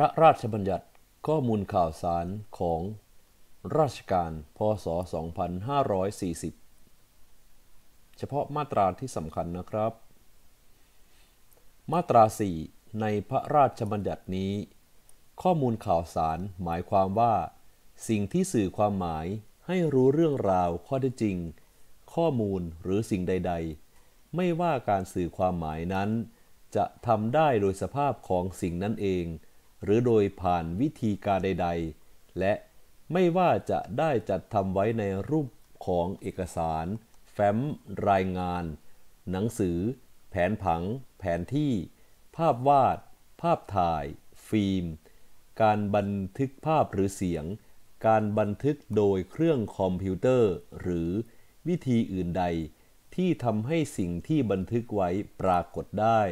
พระราชบัญญัติข้อมูลข่าวสารของราชการ พศ 2540 เฉพาะมาตราที่สำคัญนะครับ มาตรา4ในพระราชบัญญัตินี้ ข้อมูลข่าวสารหมายความว่า สิ่งที่สื่อความหมายให้รู้เรื่องราว ข้อเท็จจริง ข้อมูลหรือสิ่งใดๆ ไม่ว่าการสื่อความหมายนั้น จะทำได้โดยสภาพของสิ่งนั้นเองหรือโดยผ่านวิธีการใด ๆ และไม่ว่าจะได้จัดทำไว้ในรูปของเอกสาร แฟ้ม รายงาน หนังสือ แผนผัง แผนที่ ภาพวาด ภาพถ่าย ฟิล์ม การบันทึกภาพหรือเสียง การบันทึกโดยเครื่องคอมพิวเตอร์ หรือวิธีอื่นใด ที่ทำให้สิ่งที่บันทึกไว้ปรากฏได้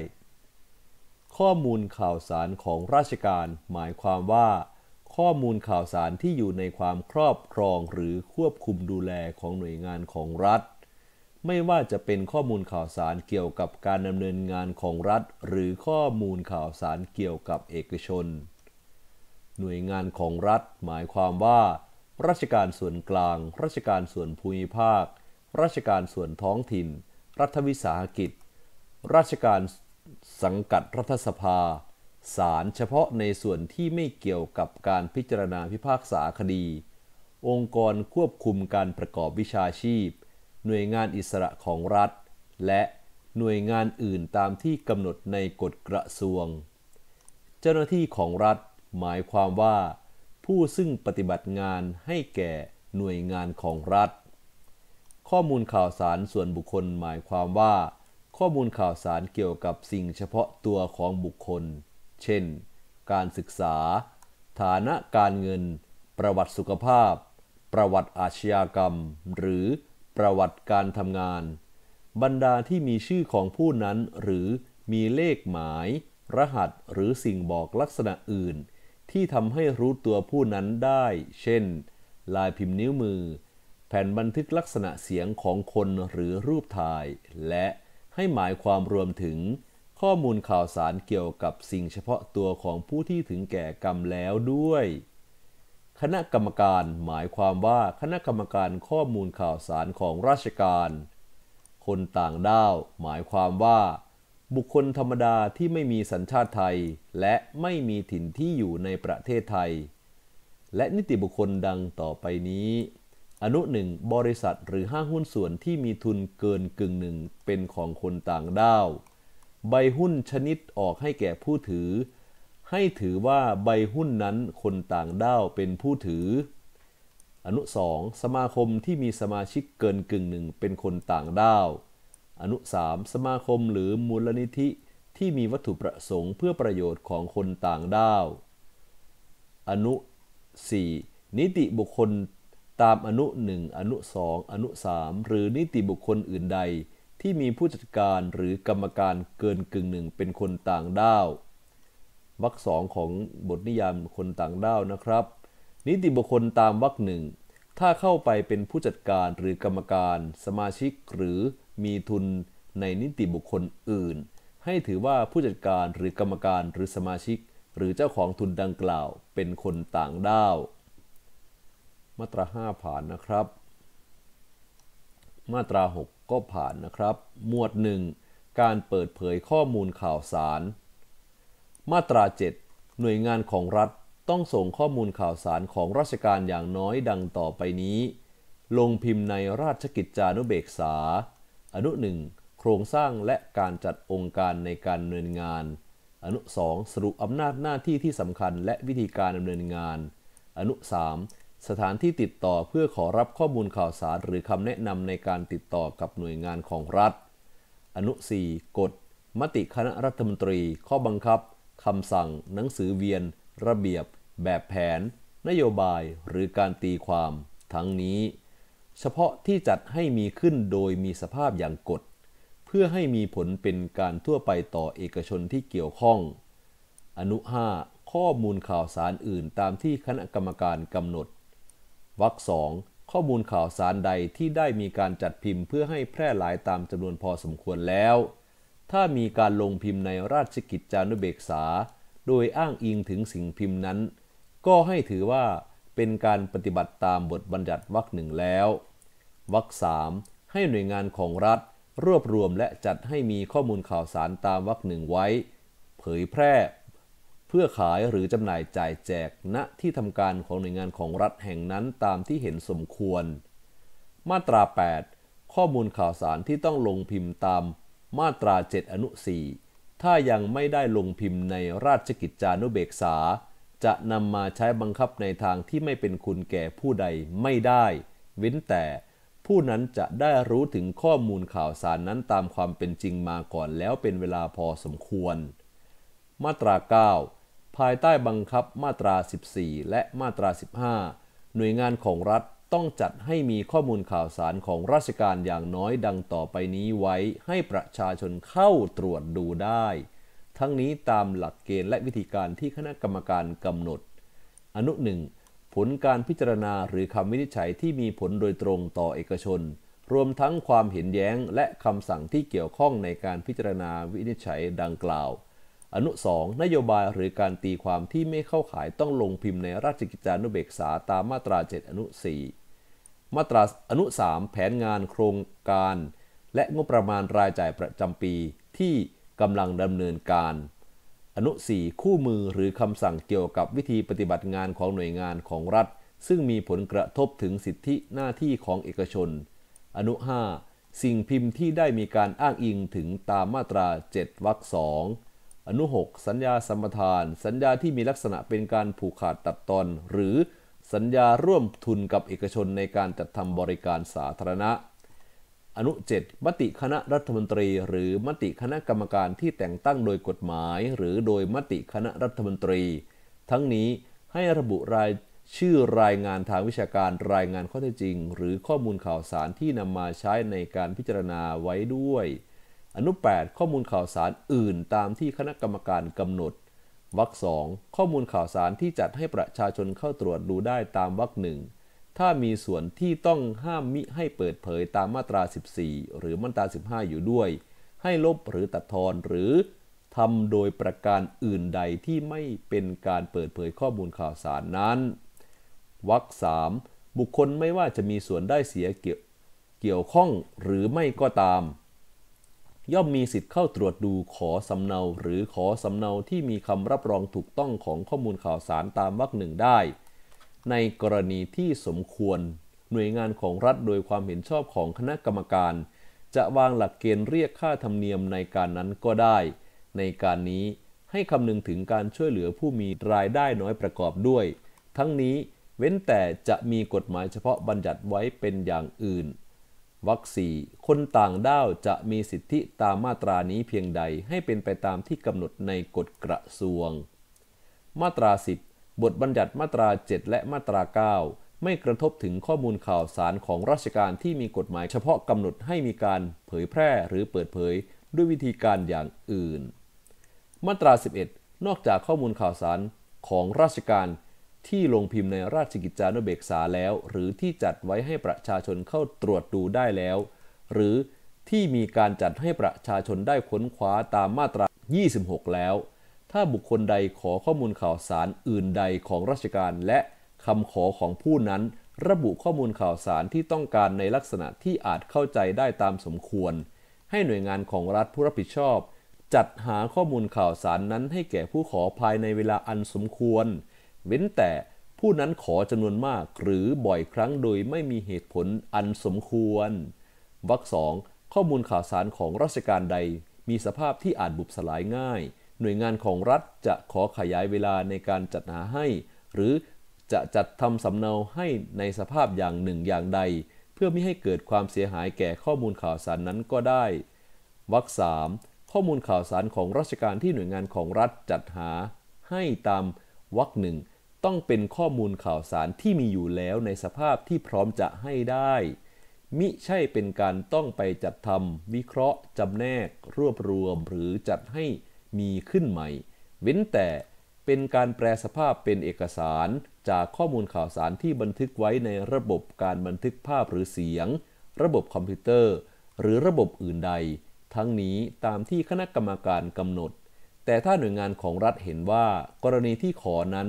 ข้อมูลข่าวสารของราชการหมายความว่า ข้อมูลข่าวสารที่อยู่ในความครอบครองหรือควบคุมดูแลของหน่วยงานของรัฐ ไม่ว่าจะเป็นข้อมูลข่าวสารเกี่ยวกับการดำเนินงานของรัฐ หรือข้อมูลข่าวสารเกี่ยวกับเอกชน หน่วยงานของรัฐ หมายความว่า ราชการส่วนกลาง ราชการส่วนภูมิภาค ราชการส่วนท้องถิ่น รัฐวิสาหกิจ ราชการสังกัดรัฐสภาศาลเฉพาะในส่วนที่ไม่เกี่ยวกับการพิจารณาพิพากษาคดี องค์กรควบคุมการประกอบวิชาชีพ หน่วยงานอิสระของรัฐ และหน่วยงานอื่นตามที่กำหนดในกฎกระทรวง เจ้าหน้าที่ของรัฐหมายความว่า ผู้ซึ่งปฏิบัติงานให้แก่หน่วยงานของรัฐ ข้อมูลข่าวสารส่วนบุคคลหมายความว่าข้อมูลข่าวสารเกี่ยวกับสิ่งเฉพาะตัวของบุคคล เช่น การศึกษา ฐานะการเงิน ประวัติสุขภาพ ประวัติอาชญากรรม หรือ ประวัติการทำงาน บรรดาที่มีชื่อของผู้นั้นหรือมีเลขหมาย รหัสหรือสิ่งบอกลักษณะอื่น ที่ทำให้รู้ตัวผู้นั้นได้ เช่น ลายพิมพ์นิ้วมือ แผ่นบันทึกลักษณะเสียงของคนหรือรูปถ่าย และให้หมายความรวมถึงข้อมูลข่าวสารเกี่ยวกับสิ่งเฉพาะตัวของผู้ที่ถึงแก่กรรมแล้วด้วย คณะกรรมการหมายความว่าคณะกรรมการข้อมูลข่าวสารของราชการ คนต่างด้าวหมายความว่า บุคคลธรรมดาที่ไม่มีสัญชาติไทยและไม่มีถิ่นที่อยู่ในประเทศไทย และนิติบุคคลดังต่อไปนี้อนุหนึ่งบริษัทหรือห้างหุ้นส่วนที่มีทุนเกินกึ่งหนึ่ง เป็นของคนต่างด้าวใบหุ้นชนิดออกให้แก่ผู้ถือ ให้ถือว่าใบหุ้นนั้นคนต่างด้าวเป็นผู้ถือ อนุ2สมาคมที่มีสมาชิกเกินกึ่งหนึ่งเป็นคนต่างด้าวอนุ 3 สมาคมหรือมูลนิธิที่มีวัตถุประสงค์เพื่อประโยชน์ของคนต่างด้าว อนุ4นิติบุคคลตามอนุ1อนุ 2 อนุ 3 หรือนิติบุคคลอื่นใด ที่มีผู้จัดการหรือกรรมการเกินกึ่งหนึ่งเป็นคนต่างด้าววรรคสองของบทนิยามคนต่างด้าวนะครับ นิติบุคคลตามวรรคหนึ่งถ้าเข้าไปเป็นผู้จัดการหรือกรรมการสมาชิกหรือมีทุนในนิติบุคคลอื่น ให้ถือว่าผู้จัดการหรือกรรมการหรือสมาชิกหรือเจ้าของทุนดังกล่าวเป็นคนต่างด้าวมาตรา5ผ่านนะครับ มาตรา 6 ก็ผ่านนะครับหมวด1การเปิดเผยข้อมูลข่าวสาร มาตรา 7 หน่วยงานของรัฐต้องส่งข้อมูลข่าวสารของราชการอย่างน้อยดังต่อไปนี้ ลงพิมพ์ในราชกิจจานุเบกษา อนุ1โครงสร้างและการจัดองค์การในการดำเนินงาน อนุ 2 สรุปอำนาจหน้าที่ที่สำคัญและวิธีการดำเนินงาน อนุ 3สถานที่ติดต่อเพื่อขอรับข้อมูลข่าวสารหรือคำแนะนำในการติดต่อกับหน่วยงานของรัฐ อนุ4กฎ มติคณะรัฐมนตรี ข้อบังคับ คำสั่ง หนังสือเวียน ระเบียบ แบบแผน นโยบาย หรือการตีความ ทั้งนี้ เฉพาะที่จัดให้มีขึ้นโดยมีสภาพอย่างกฎเพื่อให้มีผลเป็นการทั่วไปต่อเอกชนที่เกี่ยวข้อง อนุ5ข้อมูลข่าวสารอื่น ตามที่คณะกรรมการกำหนดวรรคสองข้อมูลข่าวสารใดที่ได้มีการจัดพิมพ์เพื่อให้แพร่หลายตามจำนวนพอสมควรแล้ว ถ้ามีการลงพิมพ์ในราชกิจจานุเบกษาโดยอ้างอิงถึงสิ่งพิมพ์นั้น ก็ให้ถือว่าเป็นการปฏิบัติตามบทบัญญัติวรรคหนึ่งแล้ววรรคสามให้หน่วยงานของรัฐรวบรวมและจัดให้มีข้อมูลข่าวสารตามวรรคหนึ่งไว้ เผยแพร่เพื่อขายหรือจำหน่ายจ่ายแจกณที่ทำการของหน่วยงานของรัฐแห่งนั้นตามที่เห็นสมควร มาตรา 8 ข้อมูลข่าวสารที่ต้องลงพิมพ์ตาม มาตรา 7 อนุ 4 ถ้ายังไม่ได้ลงพิมพ์ในราชกิจจานุเบกษา จะนำมาใช้บังคับในทางที่ไม่เป็นคุณแก่ผู้ใดไม่ได้ เว้นแต่ผู้นั้นจะได้รู้ถึงข้อมูลข่าวสารนั้นตามความเป็นจริงมาก่อนแล้วเป็นเวลาพอสมควรมาตรา 9 ภายใต้บังคับมาตรา 14 และมาตรา 15 หน่วยงานของรัฐต้องจัดให้มีข้อมูลข่าวสารของราชการอย่างน้อยดังต่อไปนี้ไว้ให้ประชาชนเข้าตรวจดูได้ ทั้งนี้ตามหลักเกณฑ์และวิธีการที่คณะกรรมการกำหนด อนุหนึ่ง ผลการพิจารณาหรือคำวินิจฉัยที่มีผลโดยตรงต่อเอกชน รวมทั้งความเห็นแย้งและคำสั่งที่เกี่ยวข้องในการพิจารณาวินิจฉัยดังกล่าวอนุ2นโยบายหรือการตีความที่ไม่เข้าขายต้องลงพิมพ์ในราชกิจจานุเบกษาตามมาตรา 7 อนุ4มาตราอนุ3แผนงานโครงการและงบประมาณรายจ่ายประจำปีที่กำลังดำเนินการ อนุ 4 คู่มือหรือคำสั่งเกี่ยวกับวิธีปฏิบัติงานของหน่วยงานของรัฐ ซึ่งมีผลกระทบถึงสิทธิหน้าที่ของเอกชน อนุ5สิ่งพิมพ์ที่ได้มีการอ้างอิงถึงตามมาตรา 7วรรค2อนุ6สัญญาสัมปทาน สัญญาที่มีลักษณะเป็นการผูกขาดตัดตอน หรือสัญญาร่วมทุนกับเอกชนในการจัดทำบริการสาธารณะ อนุ7มติคณะรัฐมนตรี หรือมติคณะกรรมการที่แต่งตั้งโดยกฎหมาย หรือโดยมติคณะรัฐมนตรี ทั้งนี้ให้ระบุรายชื่อรายงานทางวิชาการ รายงานข้อเท็จจริง หรือข้อมูลข่าวสารที่นำมาใช้ในการพิจารณาไว้ด้วยอนุ 8 ข้อมูลข่าวสารอื่นตามที่คณะกรรมการกำหนด วรรคสองข้อมูลข่าวสารที่จัดให้ประชาชนเข้าตรวจดูได้ตามวรรคหนึ่ง ถ้ามีส่วนที่ต้องห้ามมิให้เปิดเผยตามมาตรา 14 หรือมาตรา 15 อยู่ด้วย ให้ลบหรือตัดทอนหรือทำโดยประการอื่นใดที่ไม่เป็นการเปิดเผยข้อมูลข่าวสารนั้น วรรคสามบุคคลไม่ว่าจะมีส่วนได้เสียเกี่ยวข้องหรือไม่ก็ตามย่อมมีสิทธิ์เข้าตรวจดูขอสำเนาหรือขอสำเนาที่มีคำรับรองถูกต้องของข้อมูลข่าวสารตามวรรคหนึ่งได้ ในกรณีที่สมควร หน่วยงานของรัฐโดยความเห็นชอบของคณะกรรมการ จะวางหลักเกณฑ์เรียกค่าธรรมเนียมในการนั้นก็ได้ ในการนี้ให้คำนึงถึงการช่วยเหลือผู้มีรายได้น้อยประกอบด้วย ทั้งนี้เว้นแต่จะมีกฎหมายเฉพาะบัญญัติไว้เป็นอย่างอื่นวัคซีคนต่างด้าวจะมีสิทธิตามมาตรานี้เพียงใดให้เป็นไปตามที่กำหนดในกฎกระทรวง มาตรา 10 บทบัญญัติมาตรา 7 และมาตรา 9 ไม่กระทบถึงข้อมูลข่าวสารของราชการที่มีกฎหมายเฉพาะกำหนดให้มีการเผยแพร่หรือเปิดเผยด้วยวิธีการอย่างอื่น มาตรา 11 นอกจากข้อมูลข่าวสารของราชการที่ลงพิมพ์ในราชกิจจานุเบกษาแล้ว หรือที่จัดไว้ให้ประชาชนเข้าตรวจดูได้แล้ว หรือที่มีการจัดให้ประชาชนได้ค้นคว้าตามมาตรา26 แล้ว ถ้าบุคคลใดขอข้อมูลข่าวสารอื่นใดของราชการและคำขอของผู้นั้น ระบุข้อมูลข่าวสารที่ต้องการในลักษณะที่อาจเข้าใจได้ตามสมควร ให้หน่วยงานของรัฐผู้รับผิดชอบ จัดหาข้อมูลข่าวสารนั้นให้แก่ผู้ขอภายในเวลาอันสมควรเว้นแต่ผู้นั้นขอจำนวนมากหรือบ่อยครั้งโดยไม่มีเหตุผลอันสมควรวรรคสองข้อมูลข่าวสารของราชการใด มีสภาพที่อาจบุบสลายง่าย หน่วยงานของรัฐจะขอขยายเวลาในการจัดหาให้ หรือจะจัดทำสำเนาให้ในสภาพอย่างหนึ่งอย่างใด เพื่อไม่ให้เกิดความเสียหายแก่ข้อมูลข่าวสารนั้นก็ได้วรรคสามข้อมูลข่าวสารของราชการที่หน่วยงานของรัฐจัดหา ให้ตามวรรคหนึ่งต้องเป็นข้อมูลข่าวสารที่มีอยู่แล้วในสภาพที่พร้อมจะให้ได้ มิใช่เป็นการต้องไปจัดทำวิเคราะห์จำแนก รวบรวมหรือจัดให้มีขึ้นใหม่ เว้นแต่เป็นการแปลสภาพเป็นเอกสาร จากข้อมูลข่าวสารที่บันทึกไว้ในระบบการบันทึกภาพหรือเสียง ระบบคอมพิวเตอร์ หรือระบบอื่นใด ทั้งนี้ตามที่คณะกรรมการกำหนด แต่ถ้าหน่วยงานของรัฐเห็นว่า กรณีที่ขอนั้น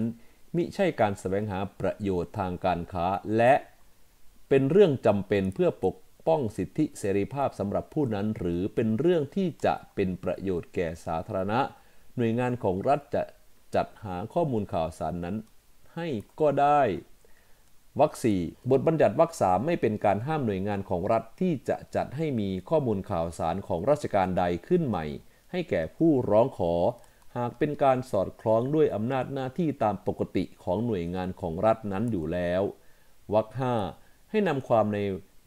มิใช่การแสวงหาประโยชน์ทางการค้า และ เป็นเรื่องจำเป็นเพื่อปกป้องสิทธิเสรีภาพสำหรับผู้นั้น หรือเป็นเรื่องที่จะเป็นประโยชน์แก่สาธารณะ หน่วยงานของรัฐจะจัดหาข้อมูลข่าวสารนั้น ให้ก็ได้วรคสี่บทบัญญัติวัรคสามไม่เป็นการห้ามหน่วยงานของรัฐที่จะจัดให้มีข้อมูลข่าวสารของราชการใดขึ้นใหม่ ให้แก่ผู้ร้องขอหากเป็นการสอดคล้องด้วยอำนาจหน้าที่ตามปกติของหน่วยงานของรัฐนั้นอยู่แล้ว วรรคหให้นำความใน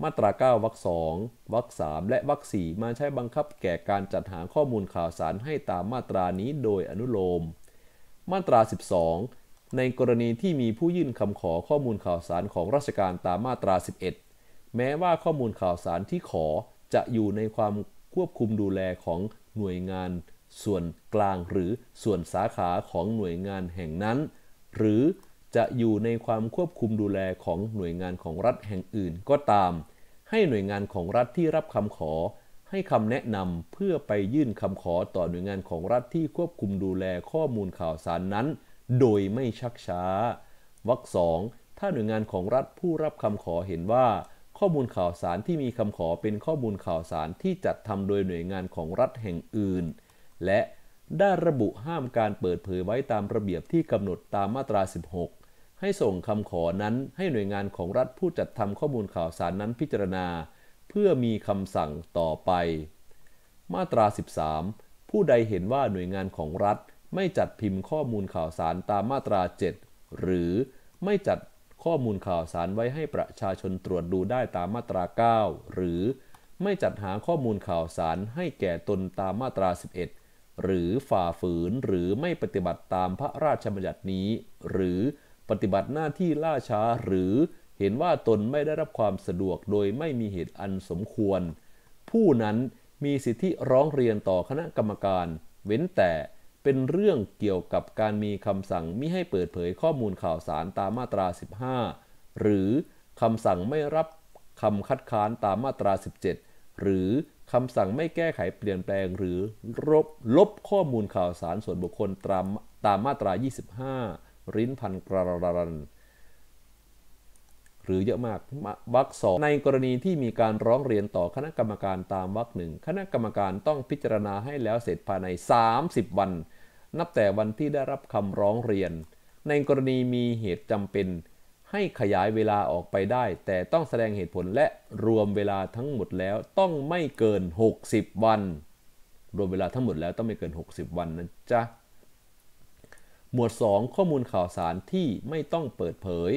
มาตรา 9วรรคสองวรรคสามและวรรคสี่มาใช้บังคับแก่การจัดหาข้อมูลข่าวสารให้ตามมาตรานี้โดยอนุโลม มาตรา 12 ในกรณีที่มีผู้ยื่นคำขอข้อมูลข่าวสารของราชการตามมาตรา 11 แม้ว่าข้อมูลข่าวสารที่ขอจะอยู่ในความควบคุมดูแลของหน่วยงานส่วนกลางหรือส่วนสาขาของหน่วยงานแห่งนั้น หรือจะอยู่ในความควบคุมดูแลของหน่วยงานของรัฐแห่งอื่นก็ตาม ให้หน่วยงานของรัฐที่รับคำขอ ให้คำแนะนำเพื่อไปยื่นคำขอต่อหน่วยงานของรัฐที่ควบคุมดูแลข้อมูลข่าวสารนั้น โดยไม่ชักช้าวรรคสองถ้าหน่วยงานของรัฐผู้รับคำขอเห็นว่า ข้อมูลข่าวสารที่มีคำขอเป็นข้อมูลข่าวสารที่จัดทำโดยหน่วยงานของรัฐแห่งอื่นและได้ระบุห้ามการเปิดเผยไว้ตามระเบียบที่กำหนดตามมาตรา 16 ให้ส่งคำขอนั้นให้หน่วยงานของรัฐผู้จัดทำข้อมูลข่าวสารนั้นพิจารณาเพื่อมีคำสั่งต่อไป มาตรา 13 ผู้ใดเห็นว่าหน่วยงานของรัฐไม่จัดพิมพ์ข้อมูลข่าวสารตามมาตรา 7 หรือไม่จัดข้อมูลข่าวสารไว้ให้ประชาชนตรวจดูได้ตามมาตรา 9 หรือไม่จัดหาข้อมูลข่าวสารให้แก่ตนตามมาตรา 11หรือฝ่าฝืนหรือไม่ปฏิบัติตามพระราชบัญญัตินี้ หรือปฏิบัติหน้าที่ล่าช้าหรือเห็นว่าตนไม่ได้รับความสะดวกโดยไม่มีเหตุอันสมควร ผู้นั้นมีสิทธิร้องเรียนต่อคณะกรรมการ เว้นแต่เป็นเรื่องเกี่ยวกับการมีคำสั่งมิให้เปิดเผยข้อมูลข่าวสารตามมาตรา 15 หรือคำสั่งไม่รับคำคัดค้านตามมาตรา 17 หรือคำสั่งไม่แก้ไขเปลี่ยนแปลงหรือลบลบข้อมูลข่าวสารส่วนบุคคลตามตามมาตรา 25 ริ้นพันกรารันหรือเยอะมากวรรคสองในกรณีที่มีการร้องเรียนต่อคณะกรรมการตามวรรคหนึ่งคณะกรรมการต้องพิจารณาให้แล้วเสร็จภายใน 30 วัน นับแต่วันที่ได้รับคำร้องเรียน ในกรณีมีเหตุจำเป็นให้ขยายเวลาออกไปได้ แต่ต้องแสดงเหตุผลและรวมเวลาทั้งหมดแล้วต้องไม่เกิน60วัน รวมเวลาทั้งหมดแล้วต้องไม่เกิน 60 วันนะจ๊ะหมวด 2 ข้อมูลข่าวสารที่ไม่ต้องเปิดเผย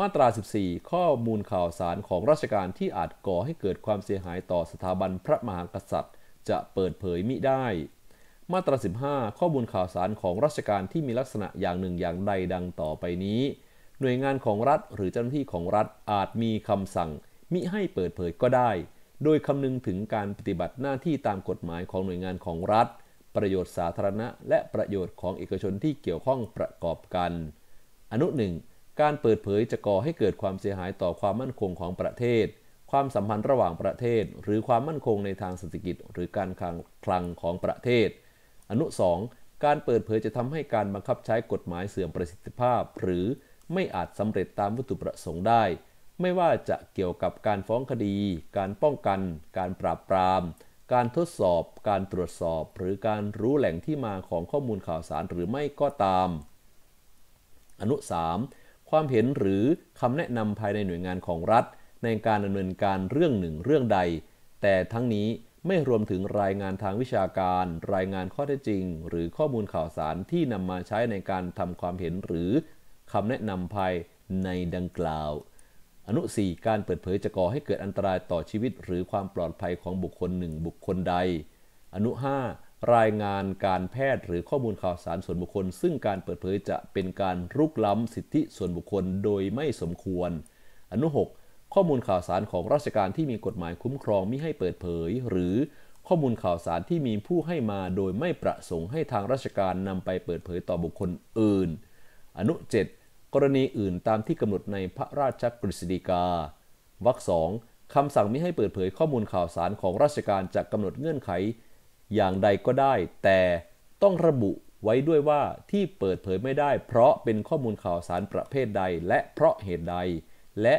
มาตรา 14 ข้อมูลข่าวสารของราชการที่อาจก่อให้เกิดความเสียหายต่อสถาบันพระมหากษัตริย์ จะเปิดเผยมิได้ มาตรา 15 ข้อมูลข่าวสารของราชการที่มีลักษณะอย่างหนึ่งอย่างใดดังต่อไปนี้หน่วยงานของรัฐหรือเจ้าหน้าที่ของรัฐอาจมีคำสั่งมิให้เปิดเผยก็ได้ โดยคำนึงถึงการปฏิบัติหน้าที่ตามกฎหมายของหน่วยงานของรัฐ ประโยชน์สาธารณะ และประโยชน์ของเอกชนที่เกี่ยวข้องประกอบกัน อนุหนึ่ง การเปิดเผยจะก่อให้เกิดความเสียหายต่อความมั่นคงของประเทศ ความสัมพันธ์ระหว่างประเทศ หรือความมั่นคงในทางเศรษฐกิจ หรือการคลังของประเทศ อนุ2การเปิดเผยจะทำให้การบังคับใช้กฎหมายเสื่อมประสิทธิภาพ หรือไม่อาจสำเร็จตามวัตถุประสงค์ได้ ไม่ว่าจะเกี่ยวกับการฟ้องคดี การป้องกัน การปราบปราม การทดสอบ การตรวจสอบ หรือการรู้แหล่งที่มาของข้อมูลข่าวสารหรือไม่ก็ตาม อนุ 3. ความเห็นหรือคำแนะนำภายในหน่วยงานของรัฐ ในการดำเนินการเรื่องหนึ่งเรื่องใด แต่ทั้งนี้ไม่รวมถึงรายงานทางวิชาการ รายงานข้อเท็จจริง หรือข้อมูลข่าวสารที่นำมาใช้ในการทำความเห็นหรือคำแนะนำภายในดังกล่าว อนุ 4 การเปิดเผยจะก่อให้เกิดอันตรายต่อชีวิต หรือความปลอดภัยของบุคคลหนึ่งบุคคลใด อนุ5รายงานการแพทย์ หรือข้อมูลข่าวสารส่วนบุคคล ซึ่งการเปิดเผยจะเป็นการรุกล้ำสิทธิส่วนบุคคลโดยไม่สมควร อนุ6ข้อมูลข่าวสารของราชการที่มีกฎหมายคุ้มครองมิให้เปิดเผย หรือข้อมูลข่าวสารที่มีผู้ให้มาโดยไม่ประสงค์ให้ทางราชการนำไปเปิดเผยต่อบุคคลอื่น อนุ 7กรณีอื่นตามที่กำหนดในพระราชกฤษฎีกาวรรคสองคำสั่งไม่ให้เปิดเผยข้อมูลข่าวสารของราชการจะกำหนดเงื่อนไข อย่างใดก็ได้ แต่ต้องระบุไว้ด้วยว่าที่เปิดเผยไม่ได้เพราะเป็นข้อมูลข่าวสารประเภทใดและเพราะเหตุใด และ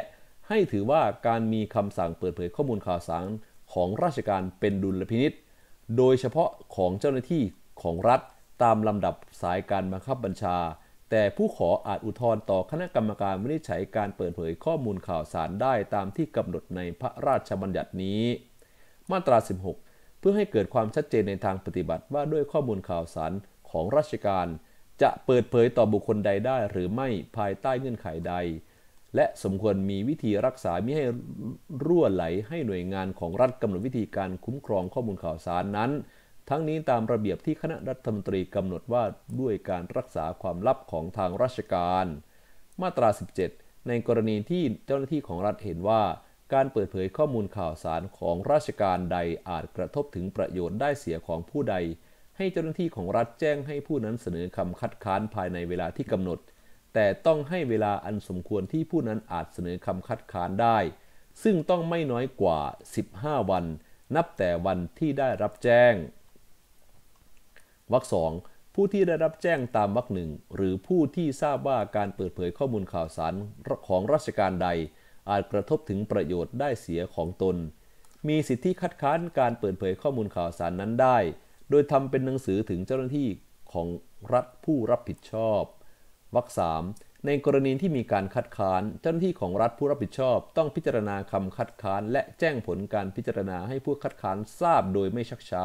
ให้ถือว่าการมีคำสั่งเปิดเผยข้อมูลข่าวสารของราชการเป็นดุลพินิษโดยเฉพาะของเจ้าหน้าที่ของรัฐตามลำดับสายการบังคับบัญชาแต่ผู้ขออาจอุทธรณ์ต่อคณะกรรมการวินิจฉัยการเปิดเผยข้อมูลข่าวสารได้ตามที่กำหนดในพระราชบัญญัตินี้ มาตรา 16 เพื่อให้เกิดความชัดเจนในทางปฏิบัติว่าด้วยข้อมูลข่าวสารของราชการ จะเปิดเผยต่อบุคคลใดได้หรือไม่ภายใต้เงื่อนไขใด และสมควรมีวิธีรักษาไม่ให้รั่วไหลให้หน่วยงานของรัฐกำหนดวิธีการคุ้มครองข้อมูลข่าวสารนั้นทั้งนี้ตามระเบียบที่คณะรัฐมนตรีกำหนดว่าด้วยการรักษาความลับของทางราชการ มาตรา 17 ในกรณีที่เจ้าหน้าที่ของรัฐเห็นว่า การเปิดเผยข้อมูลข่าวสารของราชการใดอาจกระทบถึงประโยชน์ได้เสียของผู้ใด ให้เจ้าหน้าที่ของรัฐแจ้ง ให้ผู้นั้นเสนอคำคัดค้านภายในเวลาที่กำหนด แต่ต้องให้เวลาอันสมควรที่ผู้นั้นอาจเสนอคำคัดค้านได้ ซึ่งต้องไม่น้อยกว่า 15 วัน นับแต่วันที่ได้รับแจ้งวรรคสองผู้ที่ได้รับแจ้งตามวรรคหนึ่งหรือผู้ที่ทราบว่าการเปิดเผยข้อมูลข่าวสารของราชการใด อาจกระทบถึงประโยชน์ได้เสียของตน มีสิทธิคัดค้านการเปิดเผยข้อมูลข่าวสารนั้นได้ โดยทำเป็นหนังสือถึงเจ้าหน้าที่ของรัฐผู้รับผิดชอบวรรคสามในกรณีที่มีการคัดค้านเจ้าหน้าที่ของรัฐผู้รับผิดชอบ ต้องพิจารณาคำคัดค้านและแจ้งผลการพิจารณาให้ผู้คัดค้านทราบโดยไม่ชักช้า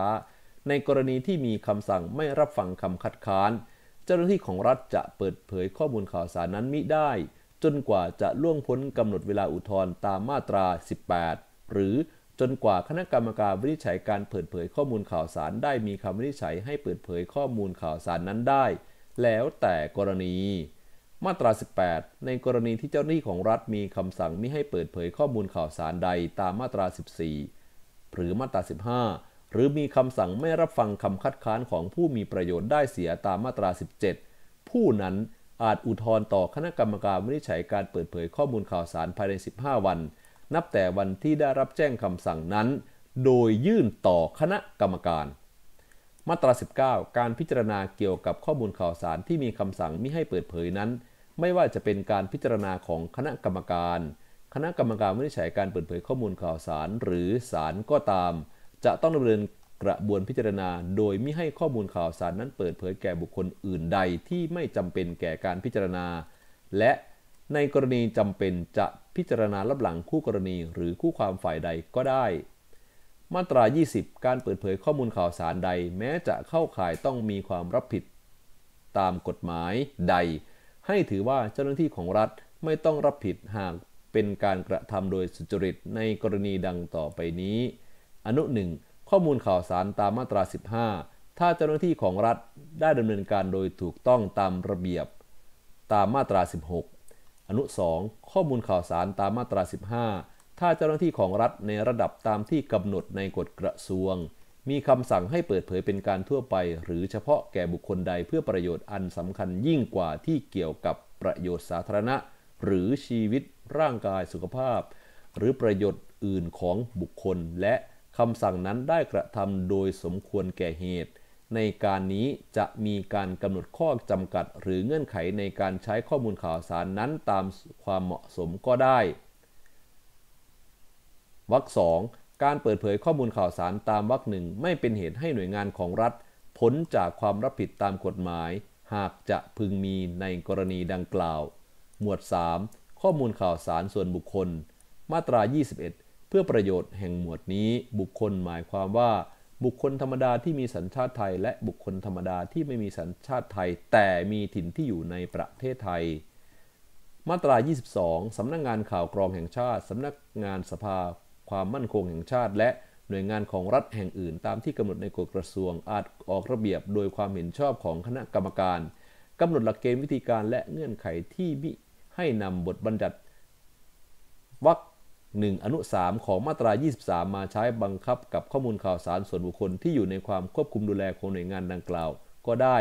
ในกรณีที่มีคำสั่งไม่รับฟังคำคัดค้าน เจ้าหน้าที่ของรัฐจะเปิดเผยข้อมูลข่าวสารนั้นมิได้ จนกว่าจะล่วงพ้นกำหนดเวลาอุทธรณ์ตามมาตรา 18 หรือจนกว่าคณะกรรมการวินิจฉัยการเปิดเผยข้อมูลข่าวสารได้มีคำวินิจฉัยให้เปิดเผยข้อมูลข่าวสารนั้นได้ แล้วแต่กรณี มาตรา 18 ในกรณีที่เจ้าหน้าที่ของรัฐมีคำสั่งมิให้เปิดเผยข้อมูลข่าวสารใดตามมาตรา 14 หรือมาตรา 15หรือมีคำสั่งไม่รับฟังคำคัดค้านของผู้มีประโยชน์ได้เสียตามมาตรา 17 ผู้นั้นอาจอุทธรณ์ต่อคณะกรรมการวินิจฉัยการเปิดเผยข้อมูลข่าวสารภายใน 15 วัน นับแต่วันที่ได้รับแจ้งคำสั่งนั้น โดยยื่นต่อคณะกรรมการ มาตรา19 การพิจารณาเกี่ยวกับข้อมูลข่าวสารที่มีคำสั่งมิให้เปิดเผยนั้น ไม่ว่าจะเป็นการพิจารณาของคณะกรรมการ คณะกรรมการวินิจฉัยการเปิดเผยข้อมูลข่าวสารหรือศาลก็ตามจะต้องดำเนินกระบวนพิจารณาโดยมิให้ข้อมูลข่าวสารนั้นเปิดเผยแก่บุคคลอื่นใดที่ไม่จำเป็นแก่การพิจารณา และในกรณีจำเป็นจะพิจารณารับหลังคู่กรณี หรือคู่ความฝ่ายใดก็ได้ มาตรา 20 การเปิดเผยข้อมูลข่าวสารใดแม้จะเข้าข่ายต้องมีความรับผิดตามกฎหมายใด ให้ถือว่าเจ้าหน้าที่ของรัฐไม่ต้องรับผิดหากเป็นการกระทำโดยสุจริตในกรณีดังต่อไปนี้อนุหนึ่งข้อมูลข่าวสารตามมาตรา 15 ถ้าเจ้าหน้าที่ของรัฐได้ดำเนินการโดยถูกต้องตามระเบียบตามมาตรา 16 อนุ 2 ข้อมูลข่าวสารตามมาตรา 15 ถ้าเจ้าหน้าที่ของรัฐในระดับตามที่ กำหนดในกฎกระทรวง มีคำสั่งให้เปิดเผยเป็นการทั่วไป หรือเฉพาะแก่บุคคลใดเพื่อประโยชน์อันสำคัญยิ่งกว่าที่เกี่ยวกับประโยชน์สาธารณะ หรือชีวิตร่างกายสุขภาพ หรือประโยชน์อื่นของบุคคลและคำสั่งนั้นได้กระทำโดยสมควรแก่เหตุ ในการนี้จะมีการกำหนดข้อจำกัด หรือเงื่อนไขในการใช้ข้อมูลข่าวสารนั้นตามความเหมาะสมก็ได้วรรคสองการเปิดเผยข้อมูลข่าวสารตามวรรคหนึ่งไม่เป็นเหตุให้หน่วยงานของรัฐพ้นจากความรับผิดตามกฎหมาย หากจะพึงมีในกรณีดังกล่าวหมวด3ข้อมูลข่าวสารส่วนบุคคล มาตรา 21เพื่อประโยชน์แห่งหมวดนี้ บุคคลหมายความว่าบุคคลธรรมดาที่มีสัญชาติไทย และบุคคลธรรมดาที่ไม่มีสัญชาติไทย แต่มีถิ่นที่อยู่ในประเทศไทย มาตรา 22 สำนักงงานข่าวกรองแห่งชาติสำนักงานสภาความมั่นคงแห่งชาติ และหน่วยงานของรัฐแห่งอื่นตามที่กำหนดในกฎกระทรวง อาจออกระเบียบ โดยความเห็นชอบของคณะกรรมการกำหนดหลักเกณฑ์วิธีการและเงื่อนไขที่มิให้นำบทบัญญัติวรรค1อนุ3ของมาตรา 23 มาใช้บังคับกับข้อมูลข่าวสารส่วนบุคคล ที่อยู่ในความควบคุมดูแลของหน่วยงานดังกล่าว ก็ได้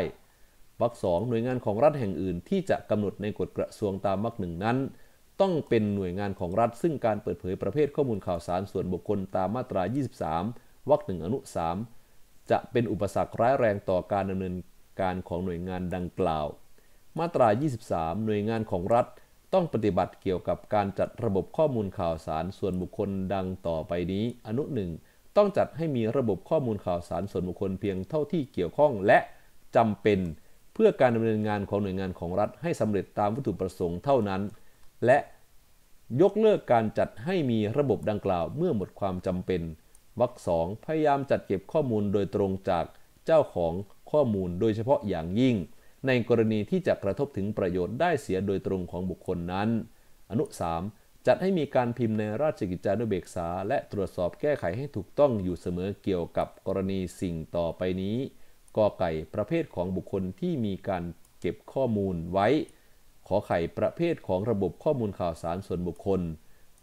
วรรคสองหน่วยงานของรัฐแห่งอื่นที่จะกำหนดในกฎกระทรวงตามวรรคหนึ่งนั้นต้องเป็นหน่วยงานของรัฐซึ่งการเปิดเผยประเภทข้อมูลข่าวสารส่วนบุคคลตามมาตรา 23วรรคหนึ่งอนุ3จะเป็นอุปสรรคร้ายแรงต่อการดำเนินการของหน่วยงานดังกล่าว มาตรา 23 หน่วยงานของรัฐต้องปฏิบัติเกี่ยวกับการจัดระบบข้อมูลข่าวสารส่วนบุคคลดังต่อไปนี้ อนุหนึ่งต้องจัดให้มีระบบข้อมูลข่าวสารส่วนบุคคลเพียงเท่าที่เกี่ยวข้องและจำเป็นเพื่อการดำเนินงานของหน่วยงานของรัฐให้สำเร็จตามวัตถุประสงค์เท่านั้น และ ยกเลิกการจัดให้มีระบบดังกล่าวเมื่อหมดความจำเป็นวรรคสองพยายามจัดเก็บข้อมูลโดยตรงจากเจ้าของข้อมูลโดยเฉพาะอย่างยิ่งในกรณีที่จะกระทบถึงประโยชน์ได้เสียโดยตรงของบุคคลนั้น อนุ 3. จัดให้มีการพิมพ์ในราชกิจจานุเบกษาและตรวจสอบแก้ไขให้ถูกต้องอยู่เสมอเกี่ยวกับกรณีสิ่งต่อไปนี้กอไก่ประเภทของบุคคลที่มีการเก็บข้อมูลไว้ ขอไข่ประเภทของระบบข้อมูลข่าวสารส่วนบุคคล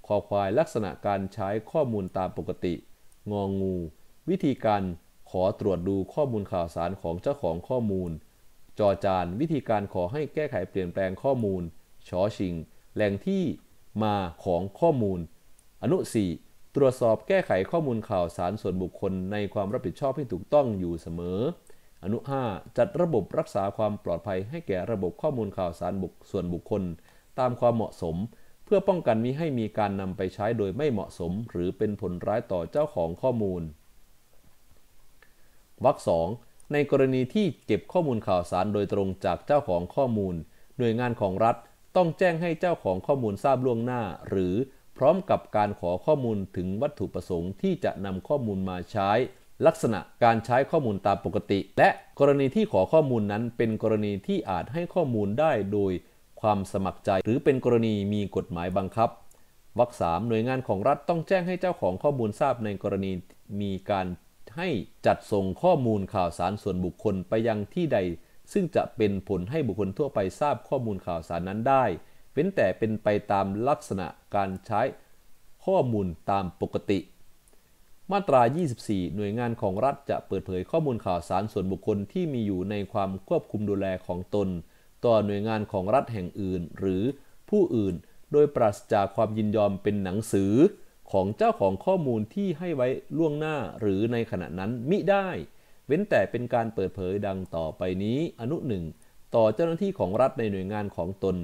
ขอควายลักษณะการใช้ข้อมูลตามปกติ งองงู วิธีการขอตรวจดูข้อมูลข่าวสารของเจ้าของข้อมูลจอจานวิธีการขอให้แก้ไขเปลี่ยนแปลงข้อมูลชอชิงแหล่งที่มาของข้อมูล อนุ 4 ตรวจสอบแก้ไขข้อมูลข่าวสารส่วนบุคคลในความรับผิดชอบให้ถูกต้องอยู่เสมอ อนุ 5 จัดระบบรักษาความปลอดภัยให้แก่ระบบข้อมูลข่าวสารบุคส่วนบุคคล ตามความเหมาะสม เพื่อป้องกันมิให้มีการนำไปใช้โดยไม่เหมาะสม หรือเป็นผลร้ายต่อเจ้าของข้อมูลวรรคงในกรณีที่เก็บข้อมูลข่าวสารโดยตรงจากเจ้าของข้อมูล หน่วยงานของรัฐต้องแจ้งให้เจ้าของข้อมูลทราบล่วงหน้า หรือพร้อมกับการขอข้อมูลถึงวัตถุประสงค์ที่จะนำข้อมูลมาใช้ลักษณะการใช้ข้อมูลตามปกติ และกรณีที่ขอข้อมูลนั้นเป็นกรณีที่อาจให้ข้อมูลได้โดยความสมัครใจ หรือเป็นกรณีมีกฎหมายบังคับวรรคสามหน่วยงานของรัฐต้องแจ้งให้เจ้าของข้อมูลทราบในกรณีมีการให้จัดส่งข้อมูลข่าวสารส่วนบุคคลไปยังที่ใดซึ่งจะเป็นผลให้บุคคลทั่วไปทราบข้อมูลข่าวสารนั้นได้ เว้นแต่เป็นไปตามลักษณะการใช้ข้อมูลตามปกติ มาตรา 24 หน่วยงานของรัฐจะเปิดเผยข้อมูลข่าวสารส่วนบุคคลที่มีอยู่ในความควบคุมดูแลของตนต่อหน่วยงานของรัฐแห่งอื่นหรือผู้อื่นโดยปราศจากความยินยอมเป็นหนังสือของเจ้าของข้อมูลที่ให้ไว้ล่วงหน้าหรือในขณะนั้น มิได้ เว้นแต่เป็นการเปิดเผยดังต่อไปนี้ อนุหนึ่งต่อเจ้าหน้าที่ของรัฐในหน่วยงานของตน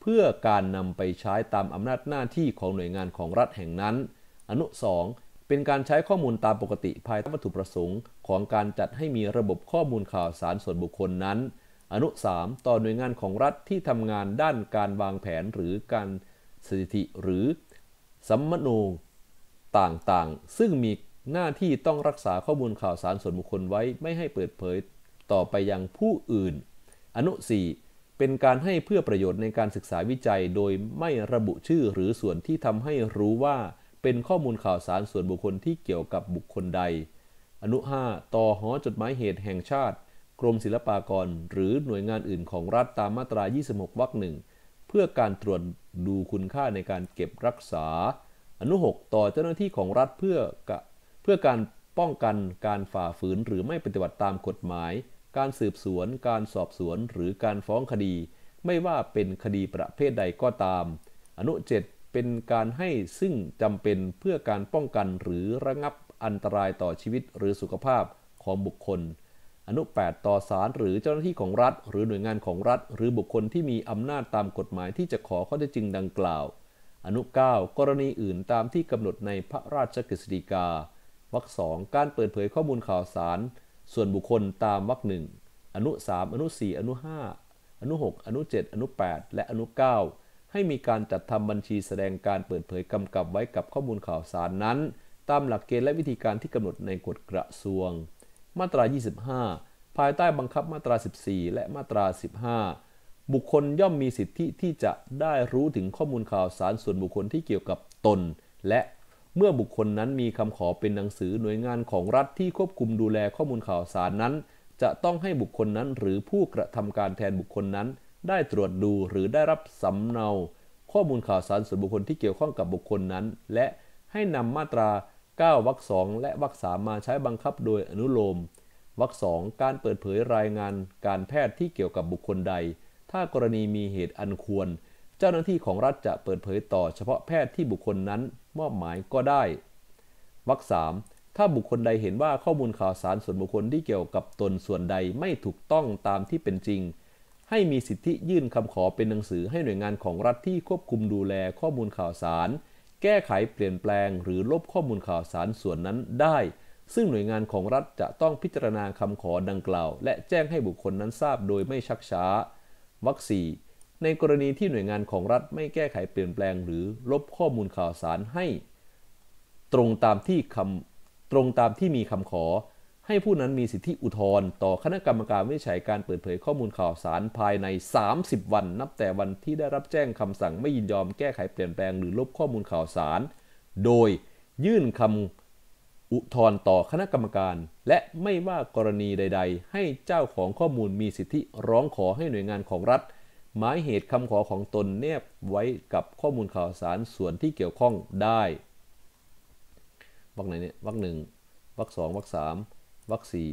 เพื่อการนำไปใช้ตามอำนาจหน้าที่ของหน่วยงานของรัฐแห่งนั้น อนุ2เป็นการใช้ข้อมูลตามปกติภายใต้วัตถุประสงค์ ของการจัดให้มีระบบข้อมูลข่าวสารส่วนบุคคลนั้น อนุ3ต่อหน่วยงานของรัฐที่ทำงานด้านการวางแผนหรือการสถิติหรือสัมมโนงต่างๆ ซึ่งมีหน้าที่ต้องรักษาข้อมูลข่าวสารส่วนบุคคลไว้ไม่ให้เปิดเผยต่อไปยังผู้อื่น อนุ4เป็นการให้เพื่อประโยชน์ในการศึกษาวิจัย โดยไม่ระบุชื่อหรือส่วนที่ทำให้รู้ว่าเป็นข้อมูลข่าวสารส่วนบุคคลที่เกี่ยวกับบุคคลใด อนุ 5ต่อหอจดหมายเหตุแห่งชาติ กรมศิลปากรหรือหน่วยงานอื่นของรัฐตามมาตรา 26 วรรคหนึ่งเพื่อการตรวจดูคุณค่าในการเก็บรักษาอนุ6ต่อเจ้าหน้าที่ของรัฐเพื่อเพื่อการป้องกันการฝ่าฝืนหรือไม่ปฏิบัติตามกฎหมาย การสืบสวน การสอบสวนหรือการฟ้องคดี ไม่ว่าเป็นคดีประเภทใดก็ตาม อนุ 7 เป็นการให้ซึ่งจำเป็นเพื่อการป้องกันหรือระงับอันตรายต่อชีวิตหรือสุขภาพของบุคคล อนุ 8 ต่อศาลหรือเจ้าหน้าที่ของรัฐ หรือหน่วยงานของรัฐ หรือบุคคลที่มีอำนาจตามกฎหมายที่จะขอข้อเท็จจริงดังกล่าวอนุ 9 กรณีอื่นตามที่กำหนดในพระราชกฤษฎีกาวรรคสองการเปิดเผยข้อมูลข่าวสาร ส่วนบุคคลตามวรรคหนึ่งอนุ 3 อนุ 4 อนุ5อนุ 6 อนุ 7 อนุ 8 และอนุ 9 ให้มีการจัดทำบัญชีแสดงการเปิดเผยกำกับไว้กับข้อมูลข่าวสารนั้น ตามหลักเกณฑ์และวิธีการที่กำหนดในกฎกระทรวง มาตรา 25 ภายใต้บังคับมาตรา 14 และมาตรา15บุคคลย่อมมีสิทธิที่จะได้รู้ถึงข้อมูลข่าวสารส่วนบุคคลที่เกี่ยวกับตน และเมื่อบุคคลนั้นมีคำขอเป็นหนังสือหน่วยงานของรัฐที่ควบคุมดูแลข้อมูลข่าวสารนั้น จะต้องให้บุคคลนั้นหรือผู้กระทำการแทนบุคคลนั้นได้ตรวจดูหรือได้รับสำเนา ข้อมูลข่าวสารส่วนบุคคลที่เกี่ยวข้องกับบุคคลนั้น และให้นำมาตรา 9วรรคสองและวรรคสามาใช้บังคับโดยอนุโลมวรรคสองการเปิดเผยรายงาน การแพทย์ที่เกี่ยวกับบุคคลใดถ้ากรณีมีเหตุอันควร เจ้าหน้าที่ของรัฐจะเปิดเผยต่อเฉพาะแพทย์ที่บุคคลนั้นมอบหมายก็ได้ วรรคสามถ้าบุคคลใดเห็นว่าข้อมูลข่าวสารส่วนบุคคลที่เกี่ยวกับตนส่วนใดไม่ถูกต้องตามที่เป็นจริง ให้มีสิทธิยื่นคำขอเป็นหนังสือให้หน่วยงานของรัฐที่ควบคุมดูแลข้อมูลข่าวสาร แก้ไขเปลี่ยนแปลง หรือลบข้อมูลข่าวสารส่วนนั้นได้ ซึ่งหน่วยงานของรัฐจะต้องพิจารณาคำขอดังกล่าว และแจ้งให้บุคคลนั้นทราบโดยไม่ชักช้าวัคซีในกรณีที่หน่วยงานของรัฐไม่แก้ไขเปลี่ยนแปลงหรือลบข้อมูลข่าวสารให้ ตรงตามที่คำตรงตามที่มีคำขอให้ผู้นั้นมีสิทธิอุทธรณ์ต่อคณะกรรมการวิจัยการเปิดเผยข้อมูลข่าวสารภายใน 30 วันนับแต่วันที่ได้รับแจ้งคำสั่งไม่ยินยอมแก้ไขเปลี่ยนแปลงหรือลบข้อมูลข่าวสาร โดย ยื่นคำอุทธรณ์ต่อคณะกรรมการ และไม่ว่ากรณีใด ๆ ให้เจ้าของข้อมูลมีสิทธิร้องขอให้หน่วยงานของรัฐ หมายเหตุคำขอของตนแนบไว้กับข้อมูลข่าวสารส่วนที่เกี่ยวข้องได้วักไหนเนี่ยวักหนึ่งวักสองวักสามวักสี่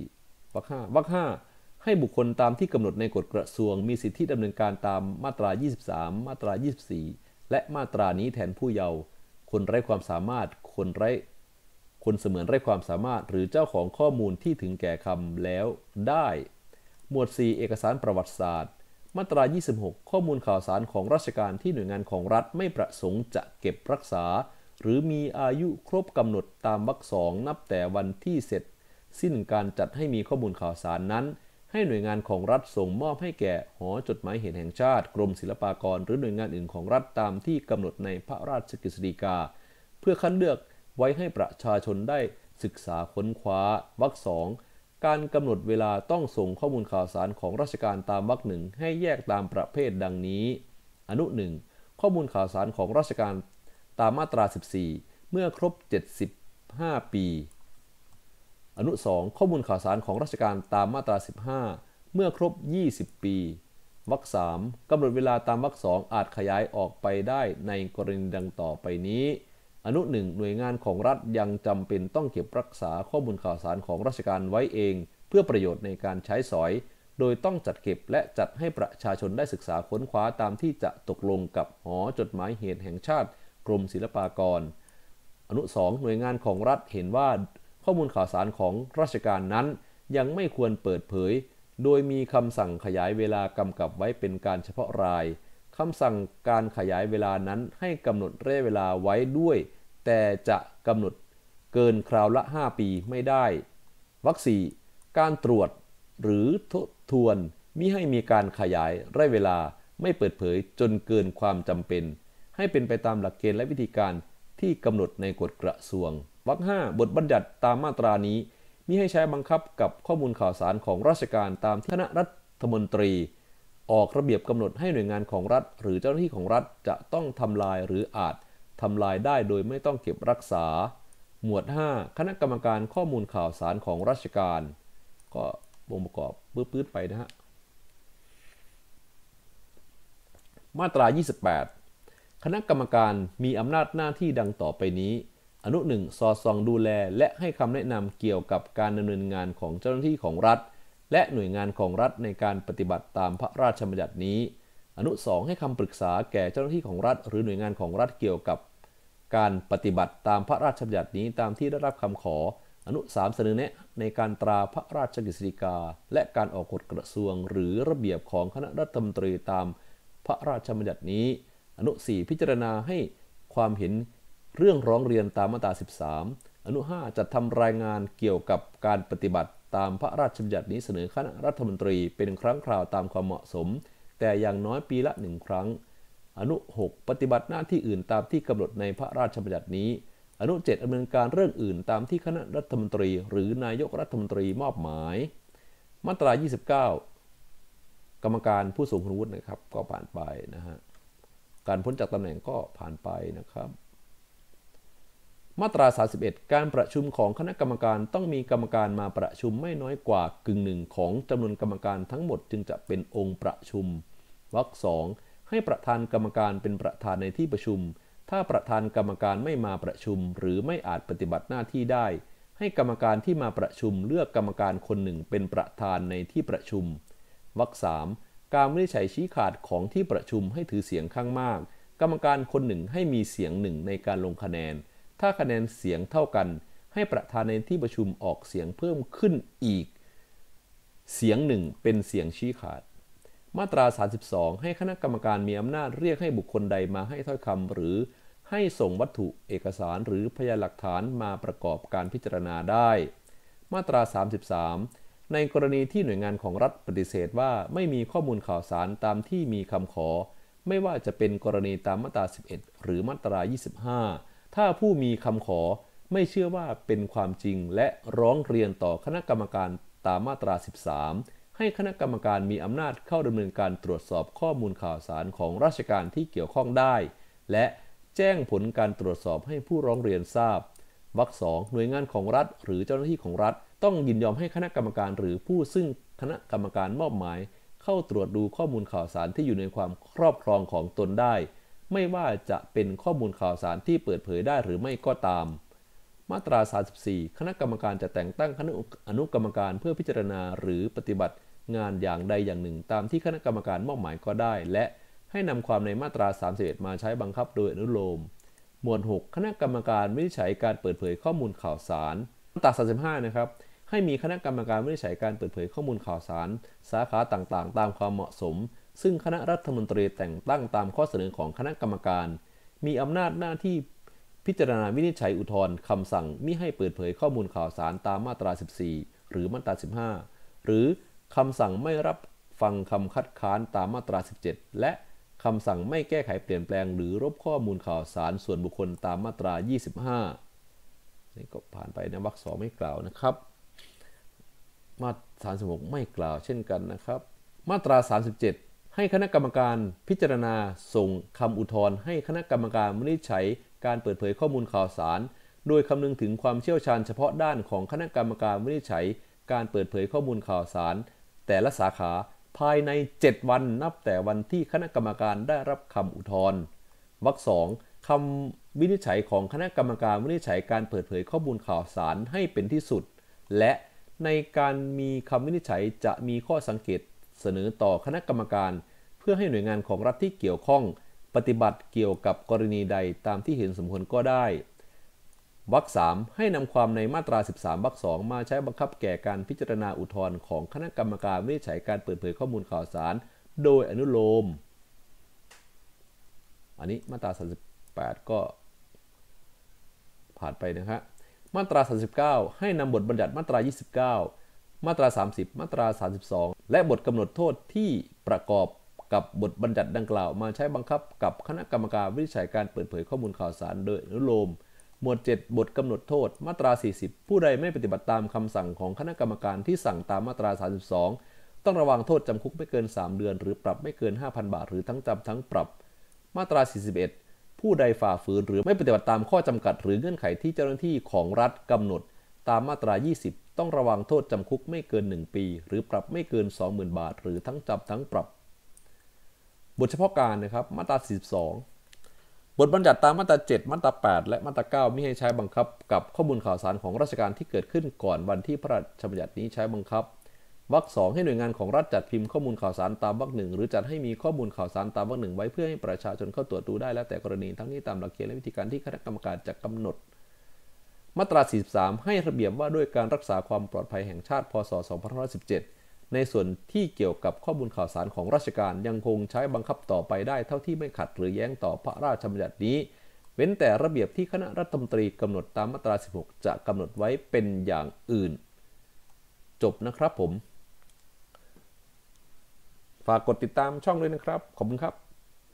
วักห้าวักห้าให้บุคคลตามที่กำหนดในกฎกระทรวงมีสิทธิดำเนินการตามมาตรา 23 มาตรา 24 และมาตรานี้แทนผู้เยาว์คนไร้ความสามารถคนไร้คนเสมือนไร้ความสามารถหรือเจ้าของข้อมูลที่ถึงแก่คำแล้วได้หมวด 4 เอกสารประวัติศาสตร์ มาตรา 26 ข้อมูลข่าวสารของราชการที่หน่วยงานของรัฐไม่ประสงค์จะเก็บรักษา หรือมีอายุครบกำหนดตามวรรคสองนับแต่วันที่เสร็จสิ้นการจัดให้มีข้อมูลข่าวสารนั้น ให้หน่วยงานของรัฐส่งมอบให้แก่ หอจดหมายเหตุแห่งชาติ กรมศิลปากรหรือหน่วยงานอื่นของรัฐตามที่กำหนดในพระราชกฤษฎีกา เพื่อคัดเลือกไว้ให้ประชาชนได้ศึกษาค้นคว้าวรรคสอง การกำหนดเวลาต้องส่งข้อมูลข่าวสารของราชการตามวรรคหนึ่งให้แยกตามประเภทดังนี้ อนุหนึ่งข้อมูลข่าวสารของราชการตามมาตรา 14 เมื่อครบ 75 ปี อนุ 2 ข้อมูลข่าวสารของราชการตามมาตรา 15 เมื่อครบ 20 ปีวรรคสามกำหนดเวลาตามวรรคสองอาจขยายออกไปได้ในกรณีดังต่อไปนี้อนุหนึ่งหน่วยงานของรัฐยังจำเป็นต้องเก็บรักษาข้อมูลข่าวสารของราชการไว้เอง เพื่อประโยชน์ในการใช้สอย โดยต้องจัดเก็บและจัดให้ประชาชนได้ศึกษาค้นคว้าตามที่จะตกลงกับหอจดหมายเหตุแห่งชาติ กรมศิลปากร อนุ 2 หน่วยงานของรัฐเห็นว่าข้อมูลข่าวสารของราชการนั้น ยังไม่ควรเปิดเผย โดยมีคำสั่งขยายเวลากำกับไว้เป็นการเฉพาะรายคำสั่งการขยายเวลานั้นให้กำหนดระยะเวลาไว้ด้วย แต่จะกำหนดเกินคราวละ 5 ปีไม่ได้ วัคซีการตรวจหรือทบทวนมิให้มีการขยายระยะเวลาไม่เปิดเผยจนเกินความจำเป็น ให้เป็นไปตามหลักเกณฑ์และวิธีการที่กำหนดในกฎกระทรวงวรรคห้าบทบัญญัติตามมาตรานี้มิให้ใช้บังคับกับข้อมูลข่าวสารของราชการตามที่คณะรัฐมนตรีออกระเบียบกำหนดให้หน่วยงานของรัฐ หรือเจ้าหน้าที่ของรัฐจะต้องทำลายหรืออาจทำลายได้โดยไม่ต้องเก็บรักษา หมวด 5 คณะกรรมการข้อมูลข่าวสารของราชการ ก็องค์ประกอบปื้ดๆไปนะฮะมาตรา28 คณะกรรมการมีอำนาจหน้าที่ดังต่อไปนี้ อนุ1สอดส่องดูแลและให้คำแนะนำเกี่ยวกับการดำเนินงานของเจ้าหน้าที่ของรัฐและหน่วยงานของรัฐในการปฏิบัติตามพระราชบัญญัตินี้ อนุ 2 ให้คำปรึกษาแก่เจ้าหน้าที่ของรัฐ หรือหน่วยงานของรัฐเกี่ยวกับ การปฏิบัติตามพระราชบัญญัตินี้ตามที่ได้รับคำขอ อนุ 3 เสนอแนะในการตราพระราชกฤษฎีกา และการออกกฎกระทรวง หรือระเบียบของคณะรัฐมนตรีตามพระราชบัญญัตินี้ อนุ 4 พิจารณาให้ความเห็นเรื่องร้องเรียนตามมาตรา 13 อนุ 5จัดทำรายงานเกี่ยวกับการปฏิบัติตามพระราชบัญญัตินี้เสนอคณะรัฐมนตรี เป็นครั้งคราวตามความเหมาะสมแต่อย่างน้อยปีละหนึ่งครั้ง อนุ 6 ปฏิบัติหน้าที่อื่นตามที่กำหนดในพระราชบัญญัตินี้ อนุ7ดำเนินการเรื่องอื่นตามที่คณะรัฐมนตรีหรือนายกรัฐมนตรีมอบหมายมาตรา 29 กรรมการผู้สูงคุณวุฒินะครับก็ผ่านไปนะฮะการพ้นจากตำแหน่งก็ผ่านไปนะครับมาตรา31การประชุมของคณะกรรมการต้องมีกรรมการมาประชุมไม่น้อยกว่ากึ่งหนึ่งของจำนวนกรรมการทั้งหมดจึงจะเป็นองค์ประชุม วรรคสอง ให้ประธานกรรมการเป็นประธานในที่ประชุม ถ้าประธานกรรมการไม่มาประชุม หรือไม่อาจปฏิบัติหน้าที่ได้ ให้กรรมการที่มาประชุมเลือกกรรมการคนหนึ่งเป็นประธานในที่ประชุม วรรคสามการไม่ใช้ชี้ขาดของที่ประชุมให้ถือเสียงข้างมาก กรรมการคนหนึ่งให้มีเสียงหนึ่งในการลงคะแนนถ้าคะแนนเสียงเท่ากัน ให้ประธานในที่ประชุมออกเสียงเพิ่มขึ้นอีก เสียงหนึ่ง เป็นเสียงชี้ขาด มาตรา 32 ให้คณะกรรมการมีอำนาจเรียกให้บุคคลใดมาให้ถ้อยคำ หรือให้ส่งวัตถุเอกสารหรือพยานหลักฐานมาประกอบการพิจารณาได้ มาตรา 33 ในกรณีที่หน่วยงานของรัฐปฏิเสธว่าไม่มีข้อมูลข่าวสารตามที่มีคำขอ ไม่ว่าจะเป็นกรณีตามมาตรา 11 หรือมาตรา 25ถ้าผู้มีคำขอไม่เชื่อว่าเป็นความจริงและร้องเรียนต่อคณะกรรมการตามมาตรา 13 ให้คณะกรรมการมีอำนาจเข้าดำเนินการตรวจสอบข้อมูลข่าวสารของราชการที่เกี่ยวข้องได้ และแจ้งผลการตรวจสอบให้ผู้ร้องเรียนทราบ วรรคสองหน่วยงานของรัฐ หรือเจ้าหน้าที่ของรัฐ ต้องยินยอมให้คณะกรรมการหรือผู้ซึ่งคณะกรรมการมอบหมาย เข้าตรวจดูข้อมูลข่าวสารที่อยู่ในความครอบครองของตนได้ไม่ว่าจะเป็นข้อมูลข่าวสารที่เปิดเผยได้หรือไม่ก็ตาม มาตรา34คณะกรรมการจะแต่งตั้งคณะอนุกรรมการเพื่อพิจารณา หรือปฏิบัติงานอย่างใดอย่างหนึ่ง ตามที่คณะกรรมการมอบหมายก็ได้ และให้นำความในมาตรา31มาใช้บังคับโดยอนุโลมหมวด6คณะกรรมการวินิจฉัยการเปิดเผยข้อมูลข่าวสารมาตรา35นะครับให้มีคณะกรรมการวินิจฉัยการเปิดเผยข้อมูลข่าวสาร สาขาต่างๆ ตามความเหมาะสมซึ่งคณะรัฐมนตรีแต่งตั้งตามข้อเสนอของคณะกรรมการ มีอำนาจหน้าที่พิจารณาวินิจฉัยอุทธรณ์คำสั่งมิให้เปิดเผยข้อมูลข่าวสารตามมาตรา 14 หรือมาตรา 15 หรือคำสั่งไม่รับฟังคำคัดค้านตามมาตรา 17 และคำสั่งไม่แก้ไขเปลี่ยนแปลงหรือลบข้อมูลข่าวสารส่วนบุคคลตามมาตรา 25นี่ก็ผ่านไปนะวรรคสองไม่กล่าวนะครับ มาตรา36ไม่กล่าว เช่นกันนะครับ มาตรา 37ให้คณะกรรมการพิจารณาส่งคำอุทธรณ์ให้คณะกรรมการวินิจฉัยการเปิดเผยข้อมูลข่าวสาร โดยคำนึงถึงความเชี่ยวชาญเฉพาะด้านของคณะกรรมการวินิจฉัยการเปิดเผยข้อมูลข่าวสารแต่ละสาขาภายใน 7 วันนับแต่วันที่คณะกรรมการได้รับคำอุทธรณ์วรรคสองคำวินิจฉัยของคณะกรรมการวินิจฉัยการเปิดเผยข้อมูลข่าวสารให้เป็นที่สุด และในการมีคำวินิจฉัยจะมีข้อสังเกตเสนอต่อคณะกรรมการเพื่อให้หน่วยงานของรัฐที่เกี่ยวข้อง ปฏิบัติเกี่ยวกับกรณีใดตามที่เห็นสมควรก็ได้วรรคสามให้นำความในมาตรา 13วรรคสองมาใช้บังคับแก่การพิจารณาอุทธรณ์ของคณะกรรมการวิจัยการเปิดเผยข้อมูลข่าวสาร โดยอนุโลมอันนี้มาตรา 38 ก็ผ่านไปนะับมาตรา 39 ให้นำบทบัญญัติมาตรา 29มาตรา 30 มาตรา 32 และบทกำหนดโทษที่ประกอบกับบทบัญญัติดังกล่าวมาใช้บังคับกับคณะกรรมการวิจัยการเปิดเผยข้อมูลข่าวสารโดยอนุโลมหมวด 7 บทกำหนดโทษมาตรา 40 ผู้ใดไม่ปฏิบัติตามคำสั่งของคณะกรรมการที่สั่งตามมาตรา 32 ต้องระวังโทษจำคุกไม่เกิน 3 เดือน หรือปรับไม่เกิน 5,000 บาท หรือทั้งจำทั้งปรับมาตรา 41 ผู้ใดฝ่าฝืนหรือไม่ปฏิบัติตามข้อจำกัดหรือเงื่อนไขที่เจ้าหน้าที่ของรัฐกำหนดตามมาตรา 20ต้องระวังโทษจำคุกไม่เกิน 1 ปี หรือปรับไม่เกิน 20,000 บาท หรือทั้งจำทั้งปรับ บทเฉพาะการนะครับมาตรา42 บทบัญญัติตามมาตรา7มาตรา8 และมาตรา9ไม่ให้ใช้บังคับกับข้อมูลข่าวสารของราชการที่เกิดขึ้นก่อนวันที่พระราชบัญญัตินี้ใช้บังคับ วรรคสองให้หน่วยงานของรัฐจัดพิมพ์ข้อมูลข่าวสารตามวรรคหนึ่งหรือจัดให้มีข้อมูลข่าวสารตามวรรคหนึ่งไว้เพื่อให้ประชาชนเข้าตรวจดูได้แล้วแต่กรณีทั้งนี้ตามหลักเกณฑ์และวิธีการที่คณะกรรมการจะกำหนดมาตรา43 ให้ระเบียบว่าด้วยการรักษาความปลอดภัยแห่งชาติพศ2517ในส่วนที่เกี่ยวกับข้อมูลข่าวสารของราชการยังคงใช้บังคับต่อไปได้เท่าที่ไม่ขัดหรือแย้งต่อพระราชบัญญัตินี้ เว้นแต่ระเบียบที่คณะรัฐมนตรีกำหนดตามมาตรา 16 จะกำหนดไว้เป็นอย่างอื่น จบนะครับผม ฝากกดติดตามช่องด้วยนะครับขอบคุณครับ